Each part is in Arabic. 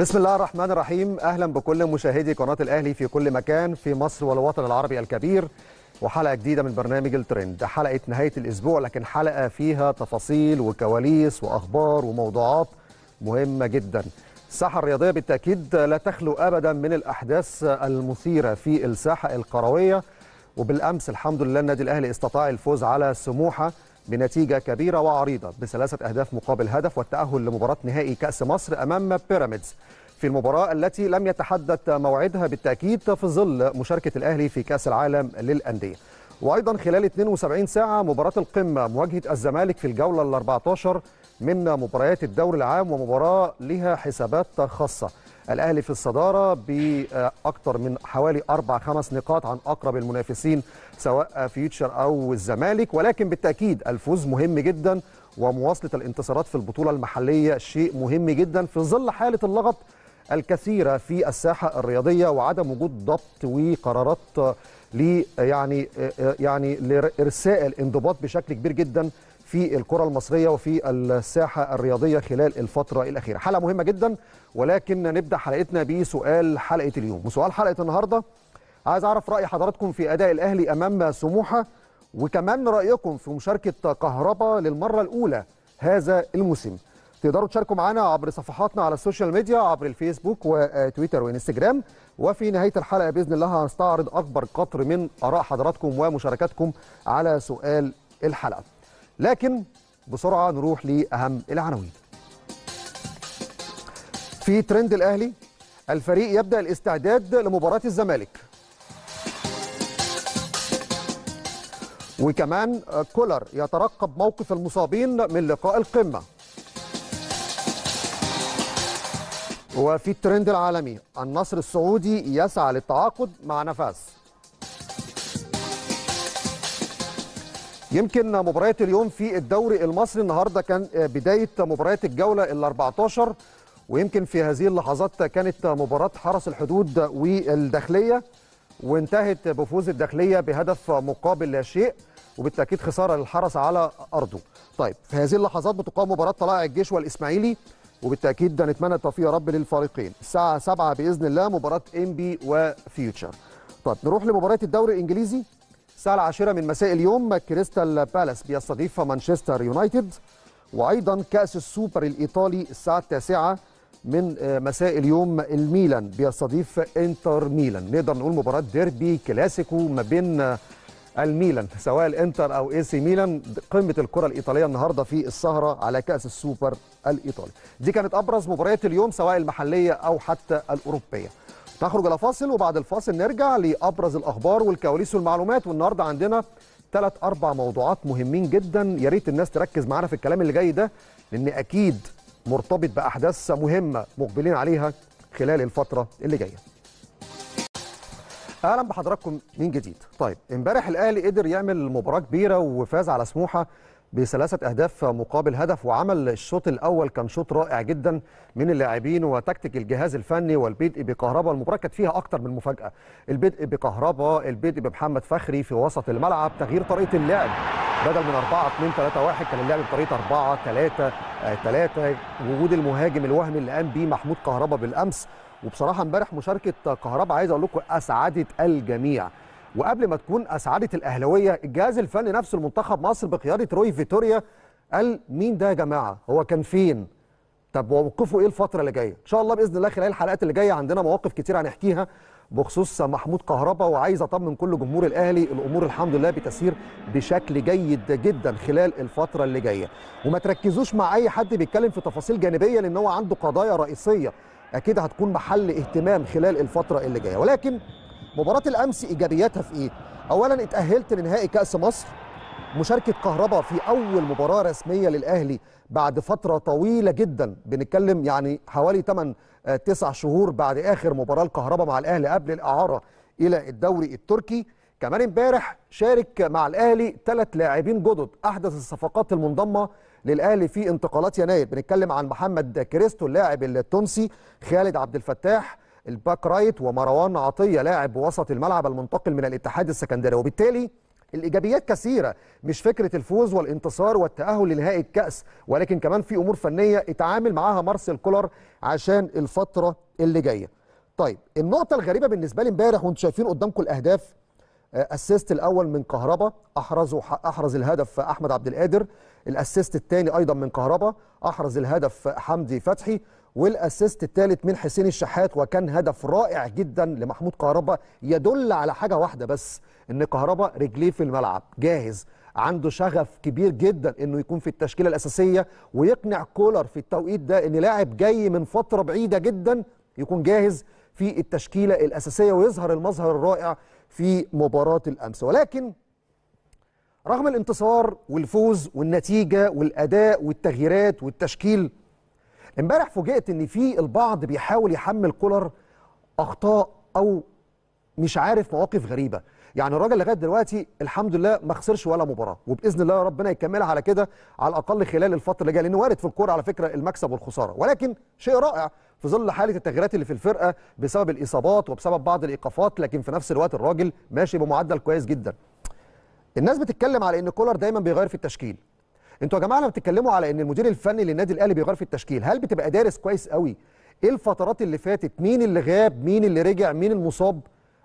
بسم الله الرحمن الرحيم اهلا بكل مشاهدي قناه الاهلي في كل مكان في مصر والوطن العربي الكبير وحلقه جديده من برنامج الترند حلقه نهايه الاسبوع لكن حلقه فيها تفاصيل وكواليس واخبار وموضوعات مهمه جدا الساحه الرياضيه بالتاكيد لا تخلو ابدا من الاحداث المثيره في الساحه القرويه وبالامس الحمد لله النادي الاهلي استطاع الفوز على سموحه بنتيجة كبيرة وعريضة بثلاثة أهداف مقابل هدف والتأهل لمباراة نهائي كأس مصر أمام بيراميدز في المباراة التي لم يتحدد موعدها بالتأكيد في ظل مشاركة الأهلي في كأس العالم للأندية وأيضا خلال 72 ساعة مباراة القمة مواجهة الزمالك في الجولة ال 14 من مباريات الدوري العام ومباراة لها حسابات خاصة الاهلي في الصداره باكثر من حوالي اربع خمس نقاط عن اقرب المنافسين سواء فيوتشر او الزمالك ولكن بالتاكيد الفوز مهم جدا ومواصله الانتصارات في البطوله المحليه شيء مهم جدا في ظل حاله اللغط الكثيره في الساحه الرياضيه وعدم وجود ضبط وقرارات لي يعني يعني لارساء الانضباط بشكل كبير جدا في الكرة المصرية وفي الساحة الرياضية خلال الفترة الأخيرة حلقة مهمة جدا ولكن نبدأ حلقتنا بسؤال حلقة اليوم وسؤال حلقة النهاردة عايز أعرف رأي حضراتكم في أداء الأهلي أمام سموحة وكمان رأيكم في مشاركة كهربا للمرة الأولى هذا الموسم تقدروا تشاركوا معنا عبر صفحاتنا على السوشيال ميديا عبر الفيسبوك وتويتر وانستجرام وفي نهايه الحلقه باذن الله هنستعرض اكبر قطر من اراء حضراتكم ومشاركاتكم على سؤال الحلقه لكن بسرعه نروح لاهم العناوين في ترند الاهلي الفريق يبدا الاستعداد لمباراه الزمالك وكمان كولر يترقب موقف المصابين من لقاء القمه وفي الترند العالمي النصر السعودي يسعى للتعاقد مع نفاس يمكن مباريات اليوم في الدوري المصري النهارده كان بدايه مباريات الجوله ال 14 ويمكن في هذه اللحظات كانت مباراه حرس الحدود والداخليه وانتهت بفوز الداخليه بهدف مقابل لا شيء وبالتاكيد خساره للحرس على ارضه. طيب في هذه اللحظات بتقام مباراه طلائع الجيش والاسماعيلي وبالتاكيد نتمنى التوفيق يا رب للفريقين. الساعه 7 باذن الله مباراه انبي وفيوتشر. طيب نروح لمباراه الدوري الانجليزي الساعة العاشرة من مساء اليوم كريستال بالاس بيستضيف مانشستر يونايتد وأيضا كأس السوبر الإيطالي الساعة التاسعة من آه، مساء اليوم الميلان بيستضيف انتر ميلان نقدر نقول مباراة ديربي كلاسيكو ما بين آه، الميلان سواء الانتر او اي سي ميلان قمه الكره الايطاليه النهارده في السهره على كاس السوبر الايطالي دي كانت ابرز مباريات اليوم سواء المحليه او حتى الاوروبيه نخرج الى فاصل وبعد الفاصل نرجع لابرز الاخبار والكواليس والمعلومات والنهارده عندنا ثلاث اربع موضوعات مهمين جدا يا ريت الناس تركز معانا في الكلام اللي جاي ده لان اكيد مرتبط باحداث مهمه مقبلين عليها خلال الفتره اللي جايه اهلا بحضراتكم من جديد طيب امبارح الاهلي قدر يعمل مباراه كبيره وفاز على سموحه بثلاثه اهداف مقابل هدف وعمل الشوط الاول كان شوط رائع جدا من اللاعبين وتكتيك الجهاز الفني والبدء بكهرباء المباراه كانت فيها اكتر من مفاجاه البدء بكهرباء البدء بمحمد فخري في وسط الملعب تغيير طريقه اللعب بدل من 4 2 3 1 كان اللعب بطريقه 4 3 3 وجود المهاجم الوهمي اللي قام بيه محمود كهربا بالامس وبصراحه امبارح مشاركه كهربا عايز اقول لكم اسعدت الجميع وقبل ما تكون اسعدت الاهلاويه الجهاز الفني نفسه لمنتخب مصر بقياده روي فيتوريا قال مين ده يا جماعه هو كان فين طب وموقفه ايه الفتره اللي جايه ان شاء الله باذن الله خلال الحلقات اللي جايه عندنا مواقف كتير هنحكيها بخصوص محمود كهربا وعايز اطمن كل جمهور الاهلي الامور الحمد لله بتسير بشكل جيد جدا خلال الفتره اللي جايه وما تركزوش مع اي حد بيتكلم في تفاصيل جانبيه لان هو عنده قضايا رئيسيه اكيد هتكون محل اهتمام خلال الفتره اللي جايه ولكن مباراه الامس ايجابياتها في ايه اولا اتاهلت لنهائي كاس مصر مشاركه كهربا في اول مباراه رسميه للاهلي بعد فتره طويله جدا بنتكلم يعني حوالي 8 9 آه، شهور بعد اخر مباراه لكهربا مع الاهلي قبل الاعاره الى الدوري التركي كمان امبارح شارك مع الاهلي ثلاث لاعبين جدد احدث الصفقات المنضمه للاهلي في انتقالات يناير بنتكلم عن محمد كريستو اللاعب التونسي خالد عبد الفتاح الباك رايت ومروان عطيه لاعب وسط الملعب المنتقل من الاتحاد السكندري وبالتالي الايجابيات كثيره مش فكره الفوز والانتصار والتاهل لنهائي الكاس ولكن كمان في امور فنيه اتعامل معاها مارسيل كولر عشان الفتره اللي جايه طيب النقطه الغريبه بالنسبه لي امبارح وانتم شايفين قدامكم الاهداف اسيست آه، الاول من كهربا احرز احرز الهدف احمد عبد القادر الاسيست الثاني ايضا من كهربا احرز الهدف حمدي فتحي والاسيست الثالث من حسين الشحات وكان هدف رائع جدا لمحمود كهربا يدل على حاجه واحده بس ان كهربا رجليه في الملعب جاهز عنده شغف كبير جدا انه يكون في التشكيله الاساسيه ويقنع كولر في التوقيت ده ان لاعب جاي من فتره بعيده جدا يكون جاهز في التشكيله الاساسيه ويظهر المظهر الرائع في مباراه الامس ولكن رغم الانتصار والفوز والنتيجه والاداء والتغييرات والتشكيل امبارح فوجئت ان في البعض بيحاول يحمل كولر اخطاء او مش عارف مواقف غريبه يعني الراجل لغايه دلوقتي الحمد لله ما خسرش ولا مباراه وباذن الله ربنا يكملها على كده على الاقل خلال الفتره اللي جايه لانه وارد في الكوره على فكره المكسب والخساره ولكن شيء رائع في ظل حاله التغييرات اللي في الفرقه بسبب الاصابات وبسبب بعض الايقافات لكن في نفس الوقت الراجل ماشي بمعدل كويس جدا الناس بتتكلم على ان كولر دايما بيغير في التشكيل انتوا يا جماعه لما بتتكلموا على ان المدير الفني للنادي الاهلي بيغير في التشكيل هل بتبقى دارس كويس قوي ايه الفترات اللي فاتت مين اللي غاب مين اللي رجع مين المصاب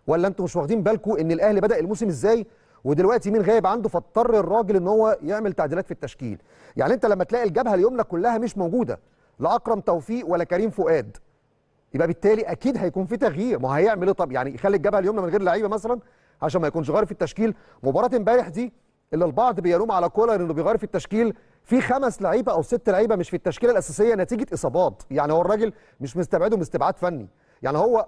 ولا انتوا مش واخدين بالكم ان الاهلي بدا الموسم ازاي ودلوقتي مين غايب عنده فاضطر الراجل ان هو يعمل تعديلات في التشكيل يعني انت لما تلاقي الجبهه اليمنى كلها مش موجوده لا اكرم توفيق ولا كريم فؤاد يبقى بالتالي اكيد هيكون في تغيير ما هيعمل ايه طب يعني يخلي الجبهه اليمنى من غير لعيبه مثلا عشان ما يكونش غير في التشكيل مباراه امبارح دي اللي البعض بيلوم على كولر انه بيغير في التشكيل في خمس لعيبه او ست لعيبه مش في التشكيله الاساسيه نتيجه اصابات يعني هو الراجل مش مستبعدهم استبعاد فني يعني هو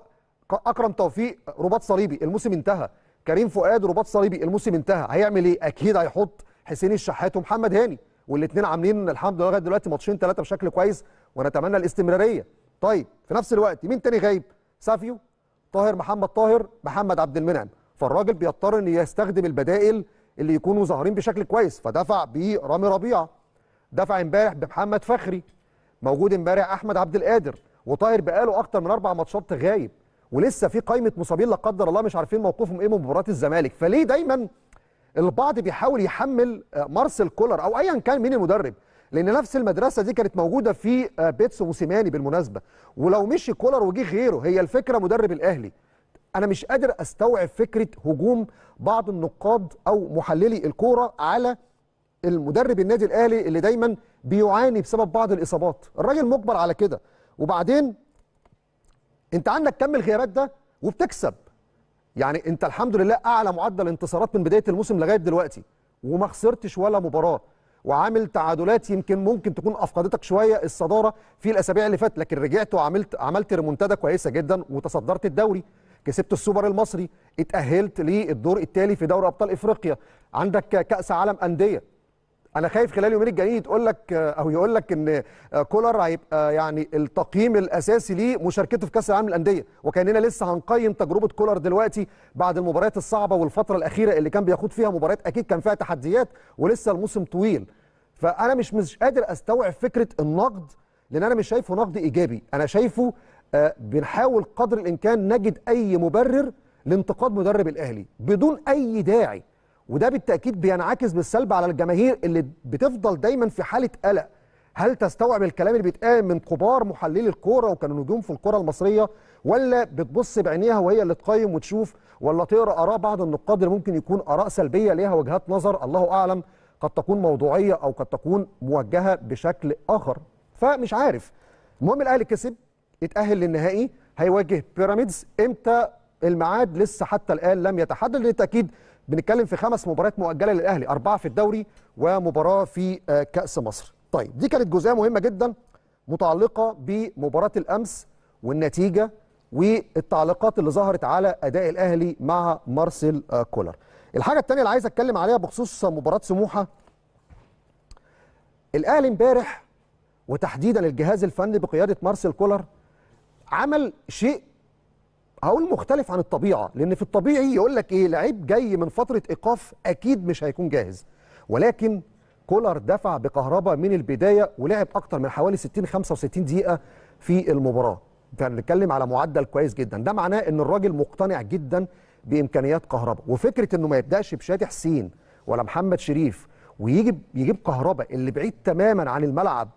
اكرم توفيق رباط صليبي الموسم انتهى كريم فؤاد رباط صليبي الموسم انتهى هيعمل ايه اكيد هيحط حسين الشحات ومحمد هاني والاثنين عاملين الحمد لله لغايه دلوقتي ماتشين ثلاثه بشكل كويس ونتمنى الاستمراريه طيب في نفس الوقت مين تاني غايب سافيو طاهر محمد طاهر محمد عبد المنعم فالراجل بيضطر ان يستخدم البدائل اللي يكونوا ظاهرين بشكل كويس فدفع برامي ربيعه دفع امبارح بمحمد فخري موجود امبارح احمد عبد القادر وطاهر بقاله اكتر من اربع ماتشات غايب ولسه في قائمه مصابين لا قدر الله مش عارفين موقفهم ايه من مباراه الزمالك فليه دايما البعض بيحاول يحمل آه، مارسيل كولر او ايا كان مين المدرب لان نفس المدرسه دي كانت موجوده في آه، بيتسو موسيماني بالمناسبه ولو مشي كولر وجه غيره هي الفكره مدرب الاهلي انا مش قادر استوعب فكره هجوم بعض النقاد او محللي الكوره على المدرب النادي الاهلي اللي دايما بيعاني بسبب بعض الاصابات الراجل مجبر على كده وبعدين انت عندك كم الخيارات ده وبتكسب يعني انت الحمد لله اعلى معدل انتصارات من بدايه الموسم لغايه دلوقتي وما خسرتش ولا مباراه وعامل تعادلات يمكن ممكن تكون افقدتك شويه الصداره في الاسابيع اللي فاتت لكن رجعت وعملت عملت ريمونتادا كويسه جدا وتصدرت الدوري كسبت السوبر المصري اتأهلت للدور التالي في دوري ابطال افريقيا عندك كأس عالم أندية انا خايف خلال اليومين الجايين تقول لك او يقول لك ان كولر هيبقى يعني التقييم الاساسي ليه مشاركته في كاس العالم الانديه وكاننا لسه هنقيم تجربه كولر دلوقتي بعد المباريات الصعبه والفتره الاخيره اللي كان بيخوض فيها مباريات اكيد كان فيها تحديات ولسه الموسم طويل فانا مش مش قادر استوعب فكره النقد لان انا مش شايفه نقد ايجابي انا شايفه آه، بنحاول قدر الامكان نجد اي مبرر لانتقاد مدرب الاهلي بدون اي داعي وده بالتاكيد بينعكس بالسلب على الجماهير اللي بتفضل دايما في حاله قلق هل تستوعب الكلام اللي بيتقال من كبار محللي الكوره وكانوا نجوم في الكوره المصريه ولا بتبص بعينيها وهي اللي تقيم وتشوف ولا تقرا اراء بعض النقاد اللي ممكن يكون اراء سلبيه ليها وجهات نظر الله اعلم قد تكون موضوعيه او قد تكون موجهه بشكل اخر فمش عارف المهم الاهلي كسب يتأهل للنهائي هيواجه بيراميدز امتى الميعاد لسه حتى الآن لم يتحدد للتأكيد بنتكلم في خمس مباريات مؤجلة للأهلي أربعة في الدوري ومباراة في آه، كأس مصر طيب دي كانت جزئية مهمة جدا متعلقة بمباراة الأمس والنتيجة والتعليقات اللي ظهرت على أداء الأهلي مع مارسيل آه، كولر الحاجة الثانية اللي عايز أتكلم عليها بخصوص مباراة سموحة الأهلي امبارح وتحديدا الجهاز الفني بقيادة مارسيل كولر عمل شيء هقول مختلف عن الطبيعه لان في الطبيعي يقول لك ايه لعيب جاي من فتره ايقاف اكيد مش هيكون جاهز ولكن كولر دفع بكهرباء من البدايه ولعب اكتر من حوالي 60 65 دقيقه في المباراه فنتكلم على معدل كويس جدا ده معناه ان الراجل مقتنع جدا بامكانيات كهرباء وفكره انه ما يبداش بشادي حسين ولا محمد شريف ويجيب يجيب كهرباء اللي بعيد تماما عن الملعب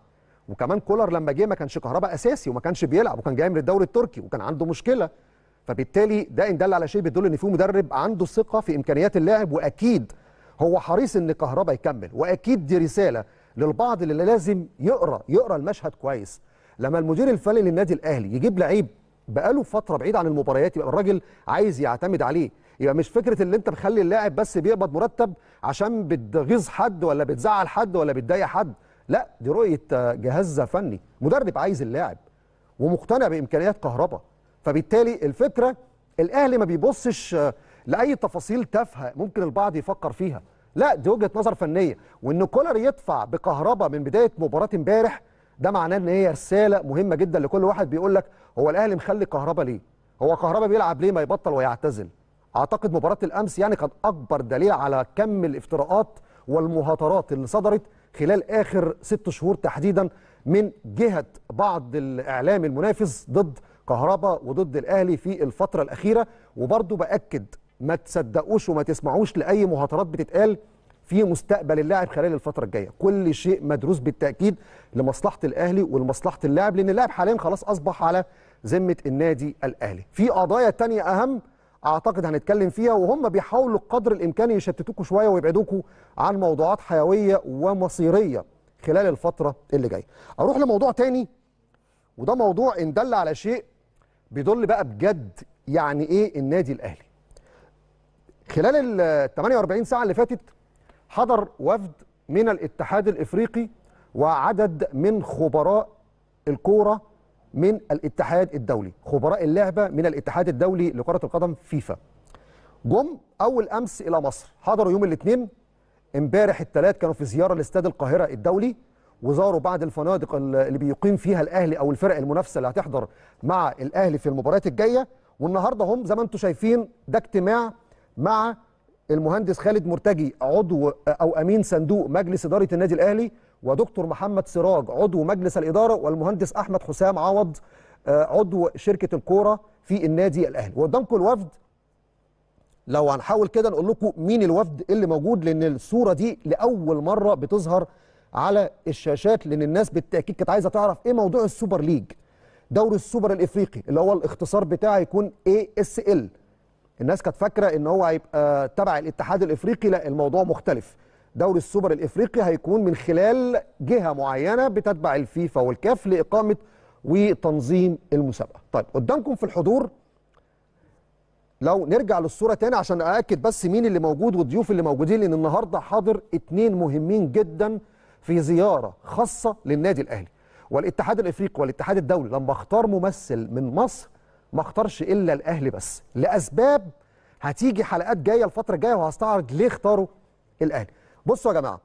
وكمان كولر لما جه ما كانش كهرباء اساسي وما كانش بيلعب وكان جاي من الدوري التركي وكان عنده مشكله فبالتالي ده ان دل على شيء بيدل ان في مدرب عنده ثقه في امكانيات اللاعب واكيد هو حريص ان كهربا يكمل واكيد دي رساله للبعض اللي لازم يقرا يقرا المشهد كويس لما المدير الفني للنادي الاهلي يجيب لعيب بقاله فتره بعيد عن المباريات يبقى الراجل عايز يعتمد عليه يبقى مش فكره اللي انت مخلي اللاعب بس بيقبض مرتب عشان بتغيظ حد ولا بتزعل حد ولا بتضايق حد لا دي رؤيه آه، جهاز فني مدرب عايز اللاعب ومقتنع بامكانيات كهربا فبالتالي الفكره الاهلي ما بيبصش آه، لاي تفاصيل تافهه ممكن البعض يفكر فيها لا دي وجهه نظر فنيه وان كولر يدفع بكهربا من بدايه مباراه امبارح ده معناه ان هي رساله مهمه جدا لكل واحد بيقول لك هو الاهلي مخلي كهربا ليه هو كهربا بيلعب ليه ما يبطل ويعتزل اعتقد مباراه الامس يعني كان اكبر دليل على كم الافتراءات والمهاترات اللي صدرت خلال آخر ست شهور تحديدا من جهة بعض الإعلام المنافس ضد كهربا وضد الأهلي في الفترة الأخيرة وبرضه بأكد ما تصدقوش وما تسمعوش لأي مهاترات بتتقال في مستقبل اللاعب خلال الفترة الجاية كل شيء مدروس بالتأكيد لمصلحة الأهلي ولمصلحة اللاعب لأن اللاعب حاليا خلاص أصبح على ذمة النادي الأهلي في قضايا تانية أهم اعتقد هنتكلم فيها وهم بيحاولوا قدر الامكان يشتتوكوا شويه ويبعدوكوا عن موضوعات حيويه ومصيريه خلال الفتره اللي جايه. اروح لموضوع تاني وده موضوع ان دل على شيء بيدل بقى بجد يعني ايه النادي الاهلي. خلال ال 48 ساعه اللي فاتت حضر وفد من الاتحاد الافريقي وعدد من خبراء الكوره من الاتحاد الدولي خبراء اللعبه من الاتحاد الدولي لكره القدم فيفا جم اول امس الى مصر حضروا يوم الاثنين امبارح الثلاث كانوا في زياره لاستاد القاهره الدولي وزاروا بعض الفنادق اللي بيقيم فيها الاهلي او الفرق المنافسه اللي هتحضر مع الاهلي في المباريات الجايه والنهارده هم زي ما انتم شايفين ده اجتماع مع المهندس خالد مرتجي عضو او امين صندوق مجلس اداره النادي الاهلي ودكتور محمد سراج عضو مجلس الإدارة والمهندس أحمد حسام عوض آه، عضو شركة الكورة في النادي الأهلي وقدامكم الوفد لو هنحاول كده نقول لكم مين الوفد اللي موجود لأن الصورة دي لأول مرة بتظهر على الشاشات لأن الناس بالتأكيد كانت عايزة تعرف إيه موضوع السوبر ليج دوري السوبر الإفريقي اللي هو الاختصار بتاعه يكون ASL الناس كانت فاكرة إن هو هيبقى تبع الاتحاد الإفريقي لا الموضوع مختلف دوري السوبر الافريقي هيكون من خلال جهه معينه بتتبع الفيفا والكاف لاقامه وتنظيم المسابقه طيب قدامكم في الحضور لو نرجع للصوره تاني عشان ااكد بس مين اللي موجود والضيوف اللي موجودين لان النهارده حاضر اتنين مهمين جدا في زياره خاصه للنادي الاهلي والاتحاد الافريقي والاتحاد الدولي لما اختار ممثل من مصر ما اختارش الا الاهلي بس لاسباب هتيجي حلقات جايه الفتره الجايه وهستعرض ليه اختاروا الاهلي بصوا يا جماعه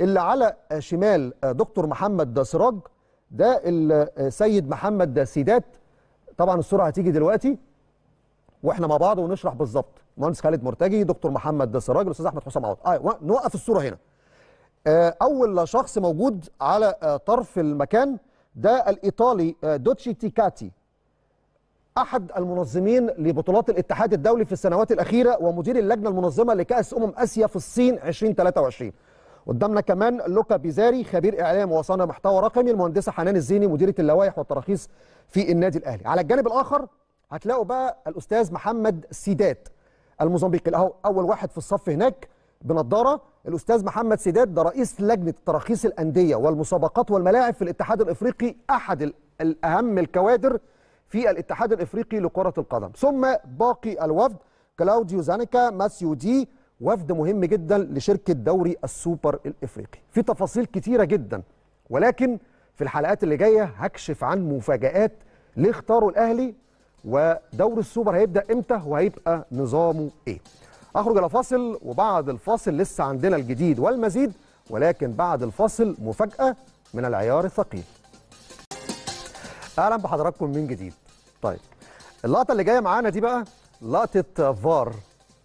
اللي على شمال آه، دكتور محمد سراج ده السيد آه، محمد سيدات طبعا الصوره هتيجي دلوقتي واحنا مع بعض ونشرح بالظبط مهندس خالد مرتجي دكتور محمد سراج الاستاذ احمد حسام عوض آه نوقف الصوره هنا آه، اول شخص موجود على طرف المكان ده الايطالي دوتشي تيكاتي احد المنظمين لبطولات الاتحاد الدولي في السنوات الاخيره ومدير اللجنه المنظمه لكاس امم اسيا في الصين 2023 قدامنا كمان لوكا بيزاري خبير اعلام وصانع محتوى رقمي المهندسه حنان الزيني مديره اللوائح والتراخيص في النادي الاهلي على الجانب الاخر هتلاقوا بقى الاستاذ محمد سيدات الموزمبيقي اهو اول واحد في الصف هناك بنضاره الاستاذ محمد سيدات ده رئيس لجنه تراخيص الانديه والمسابقات والملاعب في الاتحاد الافريقي احد الاهم الكوادر في الاتحاد الافريقي لكره القدم ثم باقي الوفد كلاوديو زانيكا ماسيو دي وفد مهم جدا لشركه دوري السوبر الافريقي في تفاصيل كتيره جدا ولكن في الحلقات اللي جايه هكشف عن مفاجات ليه اختاروا الاهلي ودوري السوبر هيبدا امتى وهيبقى نظامه ايه اخرج الى فاصل وبعد الفاصل لسه عندنا الجديد والمزيد ولكن بعد الفاصل مفاجاه من العيار الثقيل اهلا بحضراتكم من جديد طيب اللقطه اللي جايه معانا دي بقى لقطه فار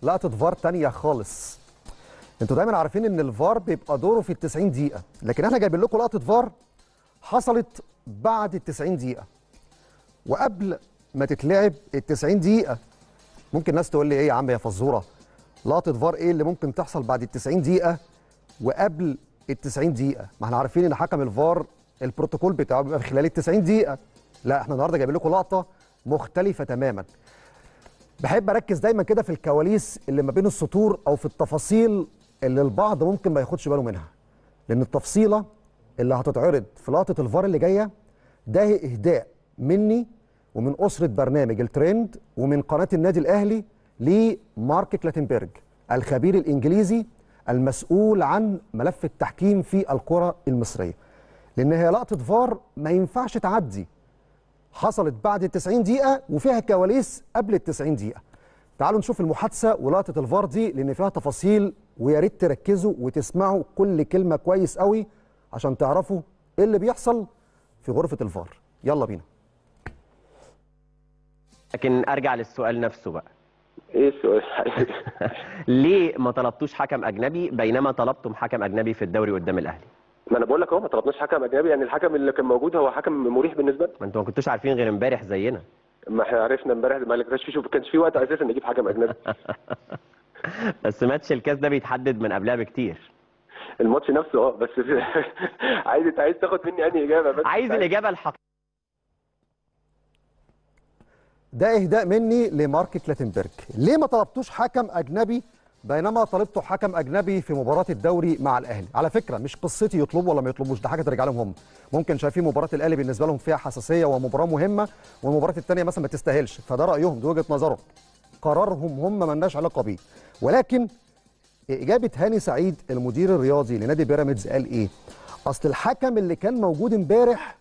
لقطه فار تانية خالص انتوا دايما عارفين ان الفار بيبقى دوره في ال 90 دقيقه لكن احنا جايبين لكم لقطه فار حصلت بعد ال 90 دقيقه وقبل ما تتلعب ال 90 دقيقه ممكن ناس تقول لي ايه يا عم يا فزوره لقطه فار ايه اللي ممكن تحصل بعد ال 90 دقيقه وقبل ال 90 دقيقه ما احنا عارفين ان حكم الفار البروتوكول بتاعه بيبقى خلال ال 90 دقيقه لا احنا النهارده جايبين لكم لقطه مختلفه تماما بحب اركز دايما كده في الكواليس اللي ما بين السطور او في التفاصيل اللي البعض ممكن ما ياخدش باله منها لان التفصيله اللي هتتعرض في لقطه الفار اللي جايه ده اهداء مني ومن اسره برنامج الترند ومن قناه النادي الاهلي لمارك كلاتنبرج الخبير الانجليزي المسؤول عن ملف التحكيم في الكره المصريه لان هي لقطه فار ما ينفعش تعدي حصلت بعد ال 90 دقيقه وفيها كواليس قبل ال 90 دقيقه تعالوا نشوف المحادثه ولقطه الفار دي لان فيها تفاصيل ويا ريت تركزوا وتسمعوا كل كلمه كويس قوي عشان تعرفوا ايه اللي بيحصل في غرفه الفار يلا بينا لكن ارجع للسؤال نفسه بقى ايه السؤال ليه ما طلبتوش حكم اجنبي بينما طلبتم حكم اجنبي في الدوري قدام الاهلي ما انا بقول لك اهو ما طلبناش حكم اجنبي يعني الحكم اللي كان موجود هو حكم مريح بالنسبه لنا ما انتوا ما كنتوش عارفين غير امبارح زينا ما احنا عرفنا امبارح ما كانش في كانش في وقت اساسا نجيب حكم اجنبي بس ماتش الكاس ده بيتحدد من قبلها بكتير الماتش نفسه اه بس عايز عايز تاخد مني انهي اجابه بس عايز الاجابه الحقيقيه ده اهداء مني لماركت لاتنبرج ليه ما طلبتوش حكم اجنبي بينما طلبت حكم اجنبي في مباراه الدوري مع الاهلي على فكره مش قصتي يطلبوا ولا ما يطلبوش ده حاجه ترجع لهم هم ممكن شايفين مباراه الاهلي بالنسبه لهم فيها حساسيه ومباراه مهمه والمباراه الثانيه مثلا ما تستاهلش فده رايهم دي وجهه نظرهم قرارهم هم لناش علاقه بيه ولكن اجابه هاني سعيد المدير الرياضي لنادي بيراميدز قال ايه اصل الحكم اللي كان موجود امبارح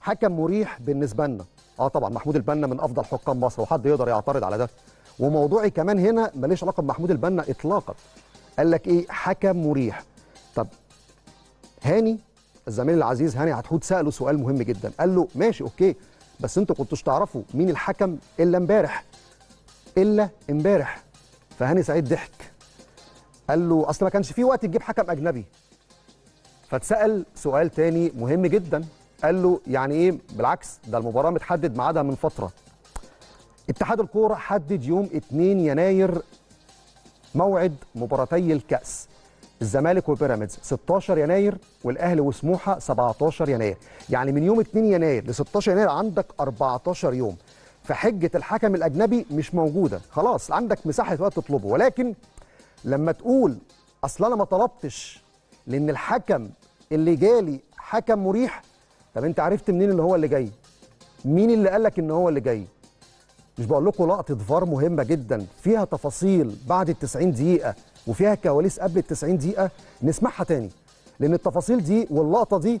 حكم مريح بالنسبه لنا اه طبعا محمود البنا من افضل حكام مصر وحد يقدر يعترض على ده وموضوعي كمان هنا ماليش علاقه بمحمود البنا اطلاقا قال لك ايه حكم مريح طب هاني الزميل العزيز هاني عتحود ساله سؤال مهم جدا قال له ماشي اوكي بس انتوا كنتوش تعرفوا مين الحكم الا امبارح الا امبارح فهاني سعيد ضحك قال له اصل ما كانش في وقت تجيب حكم اجنبي فاتسال سؤال تاني مهم جدا قال له يعني ايه بالعكس ده المباراه متحدد ميعادها من فتره اتحاد الكوره حدد يوم 2 يناير موعد مباراتي الكاس الزمالك وبيراميدز 16 يناير والاهلي وسموحه 17 يناير يعني من يوم 2 يناير ل 16 يناير عندك 14 يوم فحجه الحكم الاجنبي مش موجوده خلاص عندك مساحه وقت تطلبه ولكن لما تقول اصل انا ما طلبتش لان الحكم اللي جالي حكم مريح طب انت عرفت منين اللي هو اللي جاي مين اللي قالك ان هو اللي جاي مش بقول لكم لقطه فار مهمه جدا فيها تفاصيل بعد ال 90 دقيقه وفيها كواليس قبل ال 90 دقيقه نسمعها تاني لان التفاصيل دي واللقطه دي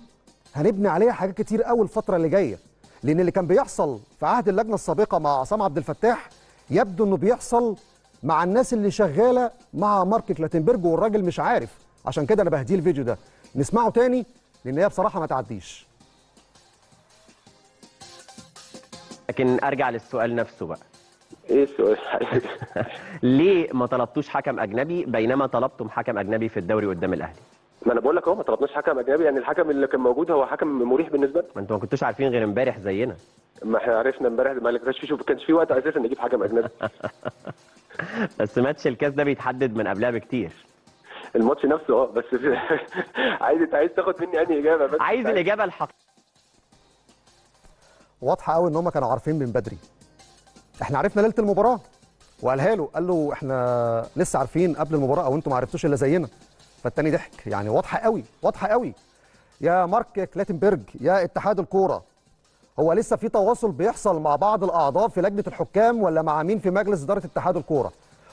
هنبني عليها حاجات كتير قوي الفتره اللي جايه لان اللي كان بيحصل في عهد اللجنه السابقه مع عصام عبد الفتاح يبدو انه بيحصل مع الناس اللي شغاله مع ماركت لاتنبرج والراجل مش عارف عشان كده انا بهديه الفيديو ده نسمعه تاني لان هي بصراحه ما تعديش لكن ارجع للسؤال نفسه بقى ايه السؤال ليه ما طلبتوش حكم اجنبي بينما طلبتم حكم اجنبي في الدوري قدام الاهلي ما انا بقول لك اهو ما طلبناش حكم اجنبي يعني الحكم اللي كان موجود هو حكم مريح بالنسبه لنا ما انتوا ما كنتوش عارفين غير امبارح زينا ما احنا عرفنا امبارح ما كانش في كانش في وقت اساسا نجيب حكم اجنبي بس ماتش الكاس ده بيتحدد من قبلها بكتير الماتش نفسه اه بس عايز عايز تاخد مني انهي اجابه بس عايز الاجابه الحقيقيه واضحه قوي ان هم كانوا عارفين من بدري احنا عرفنا ليله المباراه وقالها له قال له احنا لسه عارفين قبل المباراه او انتم ما عرفتوش الا زينا فالتاني ضحك يعني واضحه قوي واضحه قوي يا مارك كلاتنبرج يا اتحاد الكوره هو لسه في تواصل بيحصل مع بعض الاعضاء في لجنه الحكام ولا مع مين في مجلس اداره اتحاد الكوره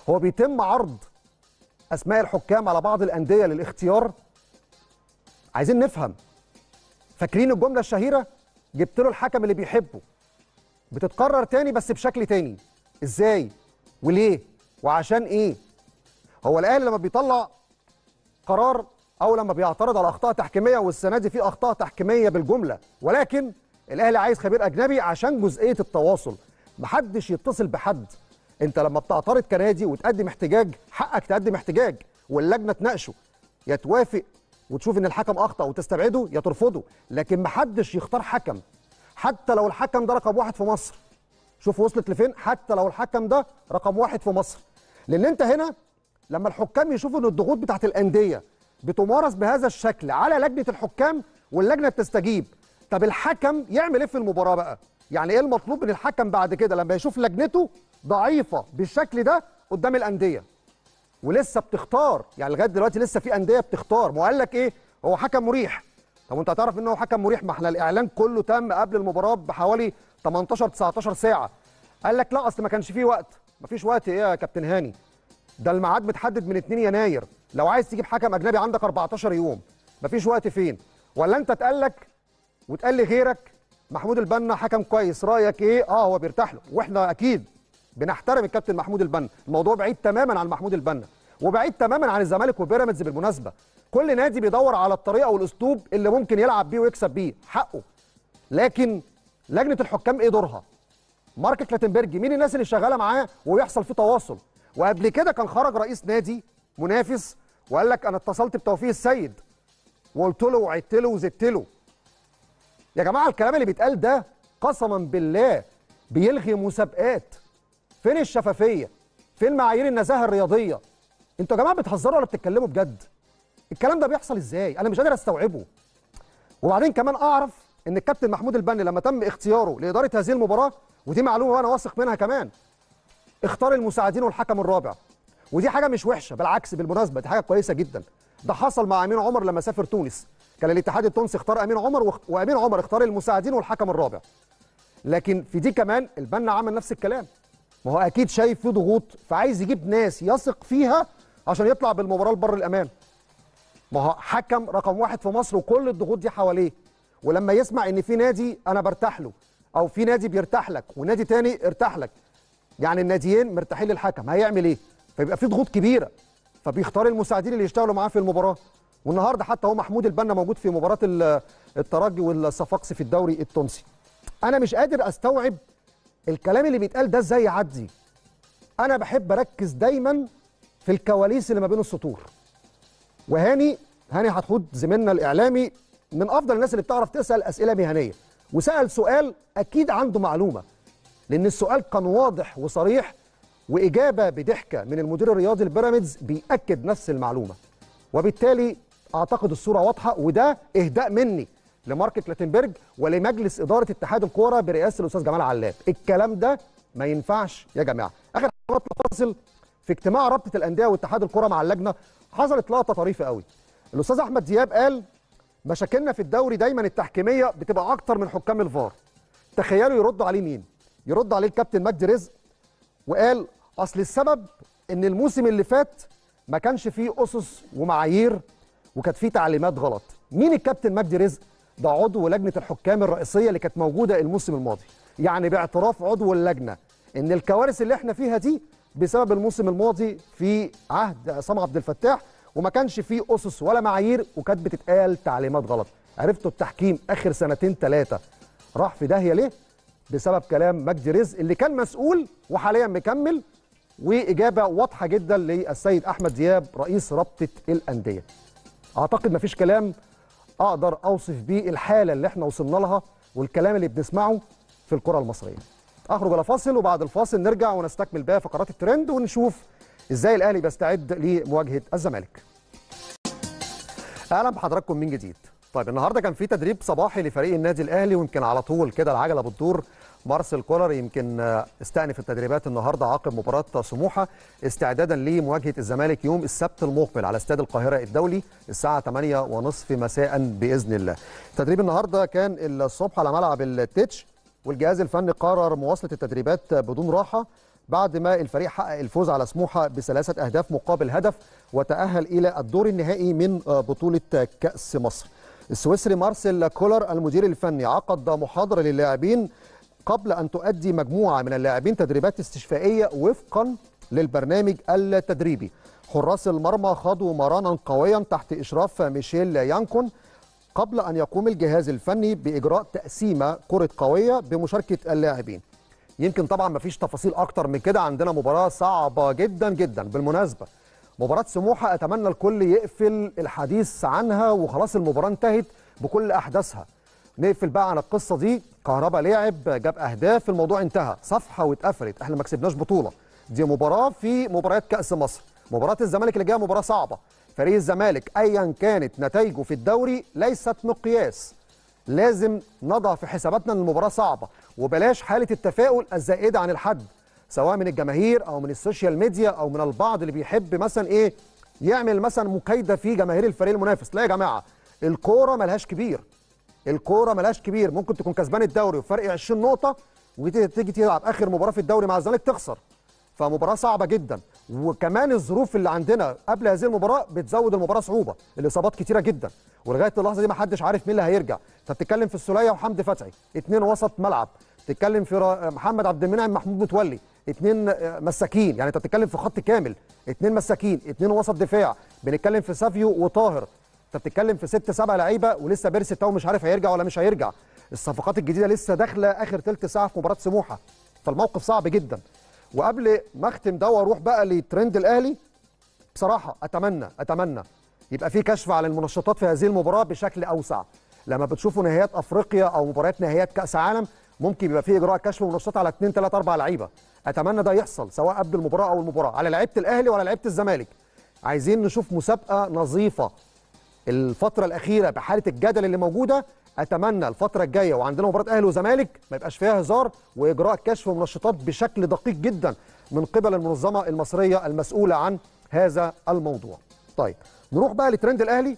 هو بيتم عرض اسماء الحكام على بعض الانديه للاختيار عايزين نفهم فاكرين الجمله الشهيره جبت له الحكم اللي بيحبه بتتكرر تاني بس بشكل تاني ازاي وليه وعشان ايه هو الاهلي لما بيطلع قرار او لما بيعترض على اخطاء تحكيميه والسنه دي في اخطاء تحكيميه بالجمله ولكن الاهلي عايز خبير اجنبي عشان جزئيه التواصل محدش يتصل بحد انت لما بتعترض كنادي وتقدم احتجاج حقك تقدم احتجاج واللجنه تناقشه يتوافق وتشوف ان الحكم اخطا وتستبعده يا ترفضه لكن محدش يختار حكم حتى لو الحكم ده رقم واحد في مصر شوف وصلت لفين حتى لو الحكم ده رقم واحد في مصر لان انت هنا لما الحكام يشوفوا ان الضغوط بتاعت الانديه بتمارس بهذا الشكل على لجنه الحكام واللجنه بتستجيب طب الحكم يعمل ايه في المباراه بقى يعني ايه المطلوب من الحكم بعد كده لما يشوف لجنته ضعيفه بالشكل ده قدام الانديه ولسه بتختار يعني لغايه دلوقتي لسه في انديه بتختار ما قال لك ايه هو حكم مريح طب انت هتعرف ان هو حكم مريح ما احنا الاعلان كله تم قبل المباراه بحوالي 18 19 ساعه قال لك لا اصل ما كانش فيه وقت ما فيش وقت ايه يا كابتن هاني ده الميعاد متحدد من 2 يناير لو عايز تجيب حكم اجنبي عندك 14 يوم ما فيش وقت فين ولا انت اتقال لك وتقال لي غيرك محمود البنا حكم كويس رايك ايه اه هو بيرتاح له واحنا اكيد بنحترم الكابتن محمود البنا الموضوع بعيد تماما عن محمود البنا وبعيد تماما عن الزمالك وبيراميدز بالمناسبه كل نادي بيدور على الطريقه والاسلوب اللي ممكن يلعب بيه ويكسب بيه حقه لكن لجنه الحكام ايه دورها مارك كلاتنبرج مين الناس اللي شغاله معاه ويحصل فيه تواصل وقبل كده كان خرج رئيس نادي منافس وقال لك انا اتصلت بتوفيق السيد وقلت له وعدت له وزدت له يا جماعه الكلام اللي بيتقال ده قسما بالله بيلغي مسابقات فين الشفافيه فين معايير النزاهه الرياضيه انتوا يا جماعه بتهزروا ولا بتتكلموا بجد الكلام ده بيحصل ازاي انا مش قادر استوعبه وبعدين كمان اعرف ان الكابتن محمود البني لما تم اختياره لاداره هذه المباراه ودي معلومه انا واثق منها كمان اختار المساعدين والحكم الرابع ودي حاجه مش وحشه بالعكس بالمناسبه دي حاجه كويسه جدا ده حصل مع امين عمر لما سافر تونس كان الاتحاد التونسي اختار امين عمر وامين عمر اختار المساعدين والحكم الرابع لكن في دي كمان البنا عمل نفس الكلام ما هو اكيد شايف في ضغوط فعايز يجيب ناس يثق فيها عشان يطلع بالمباراه لبر الامان ما هو حكم رقم واحد في مصر وكل الضغوط دي حواليه ولما يسمع ان في نادي انا برتاح له او في نادي بيرتاح لك ونادي تاني ارتاح لك يعني الناديين مرتاحين للحكم هيعمل ايه فيبقى في ضغوط كبيره فبيختار المساعدين اللي يشتغلوا معاه في المباراه والنهارده حتى هو محمود البنا موجود في مباراه الترجي والصفاقسي في الدوري التونسي انا مش قادر استوعب الكلام اللي بيتقال ده ازاي يعدي انا بحب اركز دايما في الكواليس اللي ما بين السطور وهاني هاني هتخد زميلنا الاعلامي من افضل الناس اللي بتعرف تسال اسئله مهنيه وسال سؤال اكيد عنده معلومه لان السؤال كان واضح وصريح واجابه بضحكه من المدير الرياضي البيراميدز بياكد نفس المعلومه وبالتالي اعتقد الصوره واضحه وده اهداء مني لماركت كلاتنبرج ولمجلس اداره اتحاد الكوره برئاسه الاستاذ جمال علاب الكلام ده ما ينفعش يا جماعه اخر حاجه فاصل في اجتماع رابطه الانديه واتحاد الكوره مع اللجنه حصلت لقطه طريفه قوي الاستاذ احمد دياب قال مشاكلنا في الدوري دايما التحكيميه بتبقى اكتر من حكام الفار تخيلوا يردوا عليه مين يرد عليه الكابتن مجدي رزق وقال اصل السبب ان الموسم اللي فات ما كانش فيه اسس ومعايير وكانت فيه تعليمات غلط مين الكابتن مجدي رزق ده عضو لجنه الحكام الرئيسيه اللي كانت موجوده الموسم الماضي يعني باعتراف عضو اللجنه ان الكوارث اللي احنا فيها دي بسبب الموسم الماضي في عهد عصام عبد الفتاح وما كانش فيه اسس ولا معايير وكانت بتتقال تعليمات غلط عرفتوا التحكيم اخر سنتين ثلاثه راح في داهيه ليه بسبب كلام مجدي رزق اللي كان مسؤول وحاليا مكمل واجابه واضحه جدا للسيد احمد دياب رئيس رابطه الانديه اعتقد مفيش كلام اقدر اوصف بيه الحاله اللي احنا وصلنا لها والكلام اللي بنسمعه في الكره المصريه اخرج على فاصل وبعد الفاصل نرجع ونستكمل بقى فقرات الترند ونشوف ازاي الاهلي بيستعد لمواجهه الزمالك اهلا بحضراتكم من جديد طيب النهارده كان في تدريب صباحي لفريق النادي الاهلي ويمكن على طول كده العجله بتدور مارسيل كولر يمكن استأنف التدريبات النهارده عقب مباراه سموحه استعدادا لمواجهه الزمالك يوم السبت المقبل على استاد القاهره الدولي الساعه 8:30 مساء باذن الله. تدريب النهارده كان الصبح على ملعب التتش والجهاز الفني قرر مواصله التدريبات بدون راحه بعد ما الفريق حقق الفوز على سموحه بثلاثه اهداف مقابل هدف وتاهل الى الدور النهائي من بطوله كاس مصر. السويسري مارسيل كولر المدير الفني عقد محاضره للاعبين قبل أن تؤدي مجموعة من اللاعبين تدريبات استشفائية وفقا للبرنامج التدريبي حراس المرمى خاضوا مرانا قويا تحت إشراف ميشيل يانكون قبل أن يقوم الجهاز الفني بإجراء تقسيمة كرة قوية بمشاركة اللاعبين يمكن طبعا مفيش تفاصيل أكتر من كده عندنا مباراة صعبة جدا جدا بالمناسبة مباراة سموحة أتمنى الكل يقفل الحديث عنها وخلاص المباراة انتهت بكل أحداثها نقفل بقى على القصه دي كهربا لعب جاب اهداف الموضوع انتهى صفحه واتقفلت احنا ما كسبناش بطوله دي مباراه في مباريات كاس مصر مباراه الزمالك اللي جايه مباراه صعبه فريق الزمالك ايا كانت نتائجه في الدوري ليست مقياس لازم نضع في حساباتنا ان المباراه صعبه وبلاش حاله التفاؤل الزائده عن الحد سواء من الجماهير او من السوشيال ميديا او من البعض اللي بيحب مثلا ايه يعمل مثلا مكايده في جماهير الفريق المنافس لا يا جماعه الكوره ملهاش كبير الكوره ملاش كبير ممكن تكون كسبان الدوري وفرق 20 نقطه وتيجي تلعب اخر مباراه في الدوري مع الزمالك تخسر فمباراه صعبه جدا وكمان الظروف اللي عندنا قبل هذه المباراه بتزود المباراه صعوبه الاصابات كتيره جدا ولغايه اللحظه دي ما حدش عارف مين اللي هيرجع فبتتكلم في السوليه وحمدي فتحي اثنين وسط ملعب تتكلم في محمد عبد المنعم محمود متولي اثنين مساكين يعني انت بتتكلم في خط كامل اثنين مساكين اثنين وسط دفاع بنتكلم في سافيو وطاهر انت بتتكلم في ست سبع لعيبه ولسه بيرسي تاو مش عارف هيرجع ولا مش هيرجع الصفقات الجديده لسه داخله اخر ثلث ساعه في مباراه سموحه فالموقف صعب جدا وقبل ما اختم ده واروح بقى لترند الاهلي بصراحه اتمنى اتمنى يبقى في كشف على المنشطات في هذه المباراه بشكل اوسع لما بتشوفوا نهايات افريقيا او مباريات نهايات كاس عالم ممكن يبقى في اجراء كشف منشطات على 2 3 4 لعيبه اتمنى ده يحصل سواء قبل المباراه او المباراه على لعيبه الاهلي ولا لعيبه الزمالك عايزين نشوف مسابقه نظيفه الفتره الاخيره بحاله الجدل اللي موجوده اتمنى الفتره الجايه وعندنا مباراه اهلي وزمالك ما يبقاش فيها هزار واجراء كشف منشطات بشكل دقيق جدا من قبل المنظمه المصريه المسؤوله عن هذا الموضوع طيب نروح بقى لترند الاهلي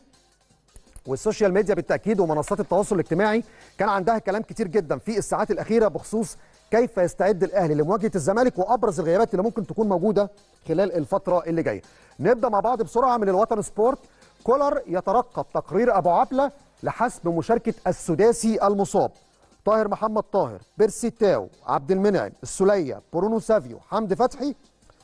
والسوشيال ميديا بالتاكيد ومنصات التواصل الاجتماعي كان عندها كلام كتير جدا في الساعات الاخيره بخصوص كيف يستعد الاهلي لمواجهه الزمالك وابرز الغيابات اللي ممكن تكون موجوده خلال الفتره اللي جايه نبدا مع بعض بسرعه من الوطن سبورت كولر يترقب تقرير ابو عبله لحسب مشاركه السداسي المصاب طاهر محمد طاهر بيرسي تاو عبد المنعم السليه برونو سافيو حمدي فتحي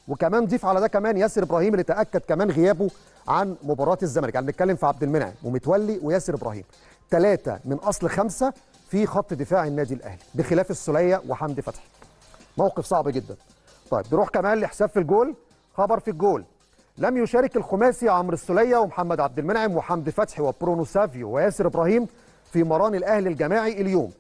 وكمان ضيف على ده كمان ياسر ابراهيم اللي تاكد كمان غيابه عن مباراه الزمالك يعني بنتكلم في عبد المنعم ومتولي وياسر ابراهيم ثلاثه من اصل خمسه في خط دفاع النادي الاهلي بخلاف السليه وحمدي فتحي موقف صعب جدا طيب نروح كمان لحساب في الجول خبر في الجول لم يشارك الخماسي عمرو السوليه ومحمد عبد المنعم وحمدي فتحي وبرونو سافيو وياسر ابراهيم في مران الاهلي الجماعي اليوم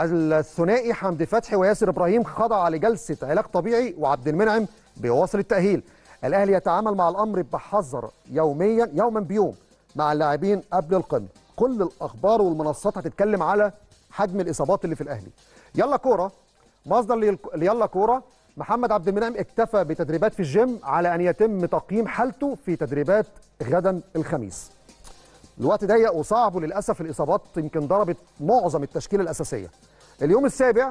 الثنائي حمدي فتحي وياسر ابراهيم خضع لجلسه علاج طبيعي وعبد المنعم بيواصل التاهيل الاهلي يتعامل مع الامر بحذر يوميا يوما بيوم مع اللاعبين قبل القمه كل الاخبار والمنصات هتتكلم على حجم الاصابات اللي في الاهلي يلا كوره مصدر ليلا كوره محمد عبد المنعم اكتفى بتدريبات في الجيم على أن يتم تقييم حالته في تدريبات غدا الخميس الوقت ضيق وصعب وللأسف الإصابات يمكن ضربت معظم التشكيلة الأساسية اليوم السابع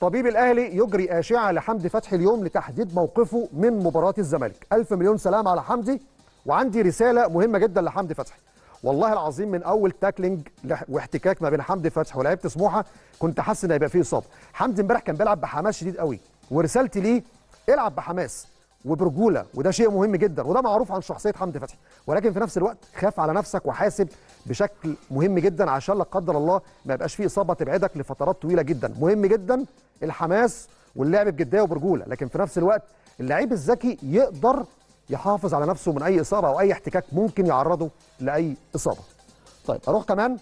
طبيب الأهلي يجري أشعة لحمدي فتحي اليوم لتحديد موقفه من مباراة الزمالك ألف مليون سلام على حمدي وعندي رسالة مهمة جدا لحمدي فتحي والله العظيم من اول تاكلينج واحتكاك ما بين حمدي فتحي ولاعيبه سموحه كنت حاسس ان هيبقى فيه اصابه حمدي امبارح كان بيلعب بحماس شديد قوي ورسالتي ليه العب بحماس وبرجوله وده شيء مهم جدا وده معروف عن شخصيه حمدي فتحي ولكن في نفس الوقت خاف على نفسك وحاسب بشكل مهم جدا عشان لا قدر الله ما يبقاش فيه اصابه تبعدك لفترات طويله جدا مهم جدا الحماس واللعب بجديه وبرجوله لكن في نفس الوقت اللعيب الذكي يقدر يحافظ على نفسه من اي اصابه او اي احتكاك ممكن يعرضه لاي اصابه طيب اروح كمان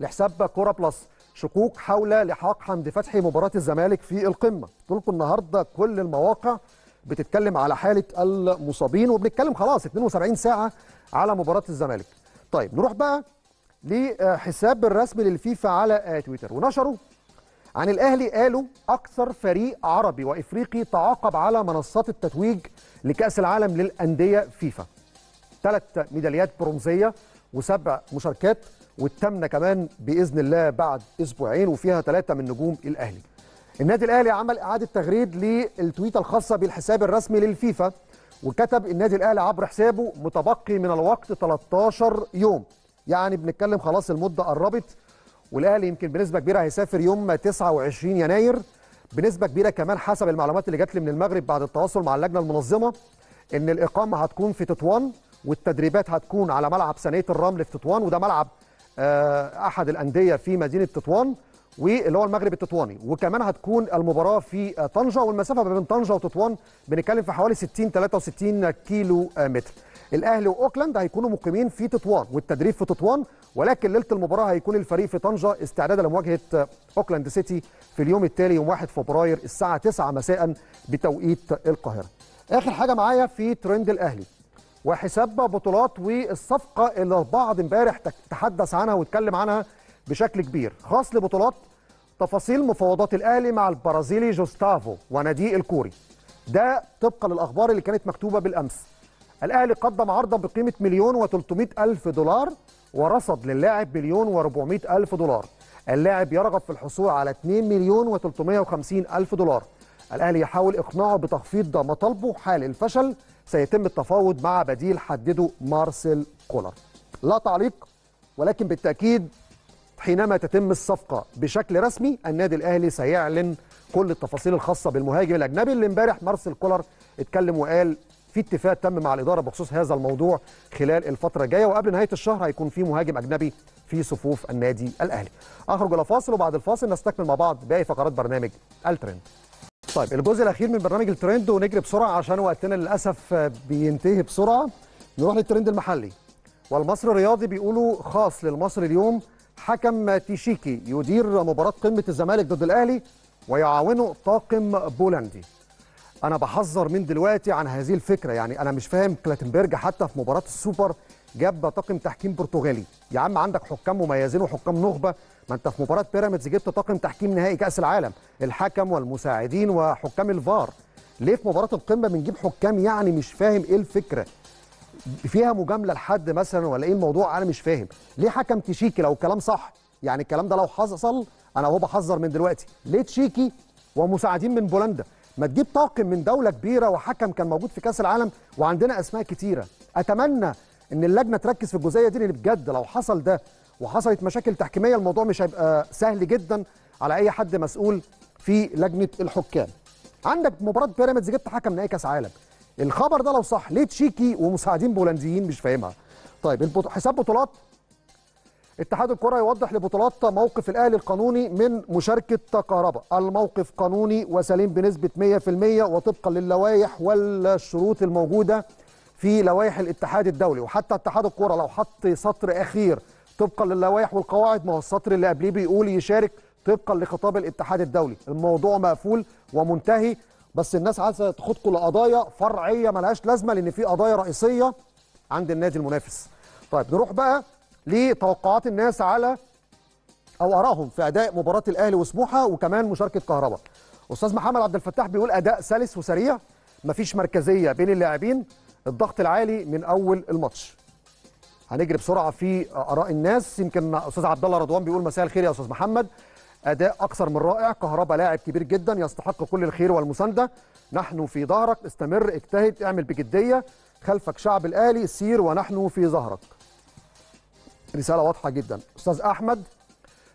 لحساب كوره بلس شكوك حول لحاق حمدي فتحي مباراه الزمالك في القمه لكم النهارده كل المواقع بتتكلم على حاله المصابين وبنتكلم خلاص 72 ساعه على مباراه الزمالك طيب نروح بقى لحساب الرسمي للفيفا على تويتر ونشروا عن الاهلي قالوا اكثر فريق عربي وافريقي تعاقب على منصات التتويج لكاس العالم للانديه فيفا ثلاث ميداليات برونزيه وسبع مشاركات والتامنه كمان باذن الله بعد اسبوعين وفيها ثلاثه من نجوم الاهلي. النادي الاهلي عمل اعاده تغريد للتويته الخاصه بالحساب الرسمي للفيفا وكتب النادي الاهلي عبر حسابه متبقي من الوقت 13 يوم يعني بنتكلم خلاص المده قربت والاهلي يمكن بنسبه كبيره هيسافر يوم 29 يناير بنسبه كبيره كمان حسب المعلومات اللي جات لي من المغرب بعد التواصل مع اللجنه المنظمه ان الاقامه هتكون في تطوان والتدريبات هتكون على ملعب سنيه الرمل في تطوان وده ملعب آه، احد الانديه في مدينه تطوان واللي هو المغرب التطواني وكمان هتكون المباراه في آه، طنجه والمسافه ما بين طنجه وتطوان بنتكلم في حوالي 60 63 كيلو متر الاهلي واوكلاند هيكونوا مقيمين في تطوان والتدريب في تطوان ولكن ليله المباراه هيكون الفريق في طنجه استعدادا لمواجهه آه، اوكلاند سيتي في اليوم التالي يوم 1 فبراير الساعه 9 مساء بتوقيت القاهره اخر حاجه معايا في ترند الاهلي وحساب بطولات والصفقه اللي البعض امبارح تحدث عنها واتكلم عنها بشكل كبير خاص لبطولات تفاصيل مفاوضات الاهلي مع البرازيلي جوستافو ونادي الكوري ده طبقا للاخبار اللي كانت مكتوبه بالامس الاهلي قدم عرضا بقيمه مليون و300 الف دولار ورصد للاعب مليون و400 الف دولار اللاعب يرغب في الحصول على 2 مليون و350 الف دولار الاهلي يحاول اقناعه بتخفيض مطالبه حال الفشل سيتم التفاوض مع بديل حدده مارسيل كولر لا تعليق ولكن بالتأكيد حينما تتم الصفقة بشكل رسمي النادي الأهلي سيعلن كل التفاصيل الخاصة بالمهاجم الأجنبي اللي امبارح مارسيل كولر اتكلم وقال في اتفاق تم مع الإدارة بخصوص هذا الموضوع خلال الفترة الجاية وقبل نهاية الشهر هيكون في مهاجم أجنبي في صفوف النادي الأهلي أخرج إلى فاصل وبعد الفاصل نستكمل مع بعض باقي فقرات برنامج الترند طيب الجزء الاخير من برنامج الترند ونجري بسرعه عشان وقتنا للاسف بينتهي بسرعه نروح للترند المحلي والمصري الرياضي بيقولوا خاص للمصري اليوم حكم تيشيكي يدير مباراه قمه الزمالك ضد الاهلي ويعاونه طاقم بولندي انا بحذر من دلوقتي عن هذه الفكره يعني انا مش فاهم كلاتنبرج حتى في مباراه السوبر جاب طاقم تحكيم برتغالي يا عم عندك حكام مميزين وحكام نخبه ما انت في مباراه بيراميدز جبت طاقم تحكيم نهائي كاس العالم الحكم والمساعدين وحكام الفار ليه في مباراه القمه بنجيب حكام يعني مش فاهم ايه الفكره فيها مجامله لحد مثلا ولا ايه الموضوع انا مش فاهم ليه حكم تشيكي لو الكلام صح يعني الكلام ده لو حصل انا اهو بحذر من دلوقتي ليه تشيكي ومساعدين من بولندا ما تجيب طاقم من دوله كبيره وحكم كان موجود في كاس العالم وعندنا اسماء كتيره اتمنى ان اللجنه تركز في الجزئيه دي لان بجد لو حصل ده وحصلت مشاكل تحكيميه الموضوع مش هيبقى سهل جدا على اي حد مسؤول في لجنه الحكام. عندك مباراه بيراميدز جبت حكم نهائي كاس عالم. الخبر ده لو صح ليه تشيكي ومساعدين بولنديين مش فاهمها. طيب حساب بطولات اتحاد الكره يوضح لبطولات موقف الاهلي القانوني من مشاركه كهرباء الموقف قانوني وسليم بنسبه 100% وطبقا للوائح والشروط الموجوده في لوائح الاتحاد الدولي وحتى اتحاد الكوره لو حط سطر اخير طبقا للوائح والقواعد ما هو السطر اللي قبليه بيقول يشارك طبقا لخطاب الاتحاد الدولي الموضوع مقفول ومنتهي بس الناس عايزه تاخدكم لقضايا فرعيه ملهاش لازمه لان في قضايا رئيسيه عند النادي المنافس طيب نروح بقى لتوقعات الناس على او ارائهم في اداء مباراه الاهلي وسموحه وكمان مشاركه كهرباء استاذ محمد عبد الفتاح بيقول اداء سلس وسريع مفيش مركزيه بين اللاعبين الضغط العالي من اول الماتش هنجري بسرعه في اراء الناس يمكن استاذ عبد الله رضوان بيقول مساء الخير يا استاذ محمد اداء اكثر من رائع كهربا لاعب كبير جدا يستحق كل الخير والمسانده نحن في ظهرك استمر اجتهد اعمل بجديه خلفك شعب الاهلي سير ونحن في ظهرك رساله واضحه جدا استاذ احمد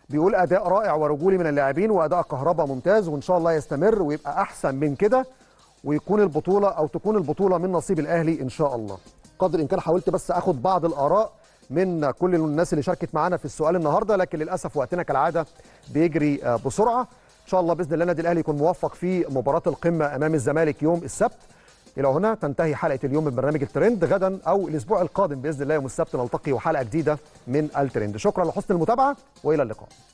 بيقول اداء رائع ورجولي من اللاعبين واداء كهربا ممتاز وان شاء الله يستمر ويبقى احسن من كده ويكون البطوله او تكون البطوله من نصيب الاهلي ان شاء الله قدر الامكان حاولت بس اخد بعض الاراء من كل الناس اللي شاركت معانا في السؤال النهارده لكن للاسف وقتنا كالعاده بيجري آه، بسرعه ان شاء الله باذن الله النادي الاهلي يكون موفق في مباراه القمه امام الزمالك يوم السبت الى هنا تنتهي حلقه اليوم من برنامج الترند غدا او الاسبوع القادم باذن الله يوم السبت نلتقي وحلقه جديده من الترند شكرا لحسن المتابعه والى اللقاء